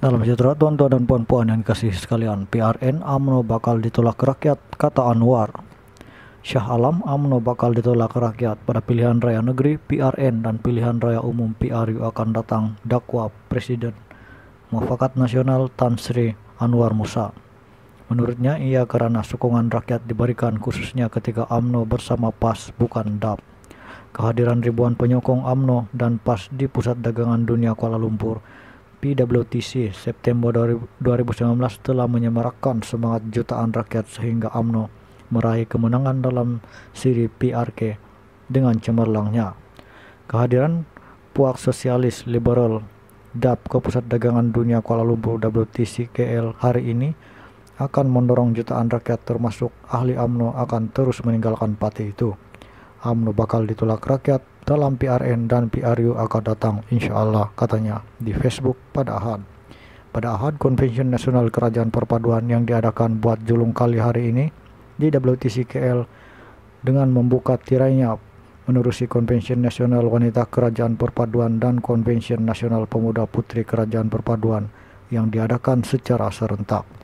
Dalam sejahtera tuan-tuan dan puan-puan yang kasih sekalian, PRN AMNO bakal ditolak rakyat, kata Anwar. Syah Alam AMNO bakal ditolak rakyat pada pilihan raya negeri PRN dan pilihan raya umum PRU akan datang dakwa Presiden Mufakat Nasional Tan Sri Anwar Musa. Menurutnya ia karena sokongan rakyat diberikan khususnya ketika AMNO bersama PAS bukan DAP. Kehadiran ribuan penyokong AMNO dan PAS di pusat dagangan dunia Kuala Lumpur PWTC September 2019 telah menyemarakkan semangat jutaan rakyat sehingga AMNO meraih kemenangan dalam siri PRK dengan cemerlangnya. Kehadiran puak sosialis liberal DAP ke Pusat Dagangan Dunia Kuala Lumpur WTC KL hari ini akan mendorong jutaan rakyat termasuk ahli AMNO akan terus meninggalkan partai itu. AMNO bakal ditolak rakyat dalam PRN dan PRU akan datang insya Allah katanya di Facebook pada Ahad. Pada Ahad, Konvensi Nasional Kerajaan Perpaduan yang diadakan buat julung kali hari ini di WTCKL dengan membuka tirainya menerusi Konvensi Nasional Wanita Kerajaan Perpaduan dan Konvensi Nasional Pemuda Putri Kerajaan Perpaduan yang diadakan secara serentak.